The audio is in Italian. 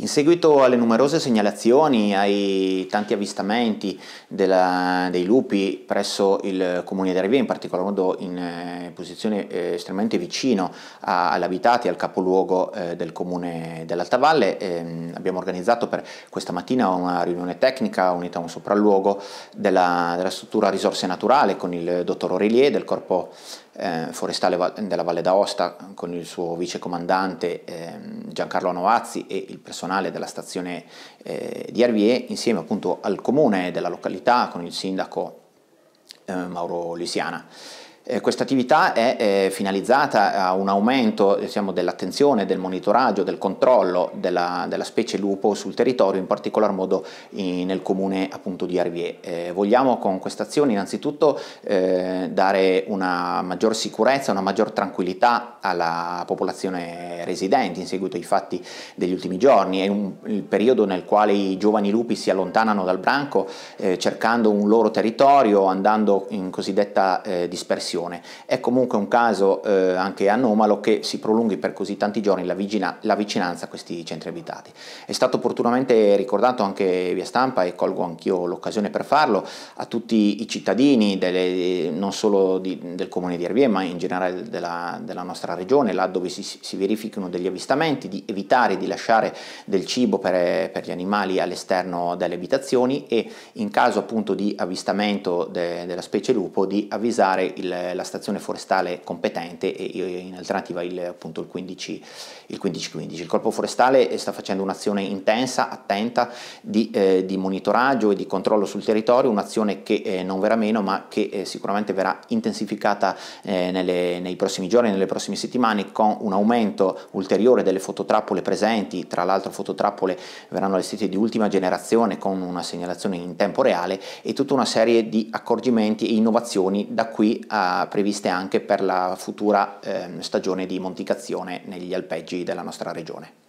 In seguito alle numerose segnalazioni, ai tanti avvistamenti della, dei lupi presso il comune di Arevia, in particolar modo in eh, posizione eh, estremamente vicino all'abitato e al capoluogo eh, del comune dell'Alta Valle, ehm, abbiamo organizzato per questa mattina una riunione tecnica unita a un sopralluogo della, della struttura risorse naturale con il dottor Aurelie del corpo eh, forestale della Valle d'Aosta con il suo vicecomandante eh, Giancarlo Novazzi e il personale della stazione eh, di Arvie insieme appunto al comune della località con il sindaco eh, Mauro Lisiana. Eh, Questa attività è eh, finalizzata a un aumento diciamo, dell'attenzione, del monitoraggio, del controllo della, della, specie lupo sul territorio, in particolar modo in, nel comune appunto, di Arvie. Eh, vogliamo con questa azione innanzitutto eh, dare una maggior sicurezza, una maggior tranquillità alla popolazione residente in seguito ai fatti degli ultimi giorni. È un, il periodo nel quale i giovani lupi si allontanano dal branco eh, cercando un loro territorio, andando in cosiddetta eh, dispersione direzione. È comunque un caso eh, anche anomalo che si prolunghi per così tanti giorni la, vicina, la, vicinanza a questi centri abitati. È stato opportunamente ricordato anche via stampa e colgo anch'io l'occasione per farlo a tutti i cittadini delle, non solo di, del comune di Ervie ma in generale della, della nostra regione laddove si, si, verificano degli avvistamenti di evitare di lasciare del cibo per, per gli animali all'esterno delle abitazioni e in caso appunto di avvistamento de, della specie lupo di avvisare il eh, la stazione forestale competente e in alternativa il, appunto, il 15, il 1515. Il corpo forestale eh, sta facendo un'azione intensa, attenta di, eh, di, monitoraggio e di controllo sul territorio, un'azione che eh, non verrà meno ma che eh, sicuramente verrà intensificata nelle, nei prossimi giorni, nelle prossime settimane con un aumento ulteriore delle fototrappole presenti, tra l'altro fototrappole verranno allestite di ultima generazione con una segnalazione in tempo reale e tutta una serie di accorgimenti e innovazioni da qui a previste anche per la futura eh, stagione di monticazione negli alpeggi della nostra regione.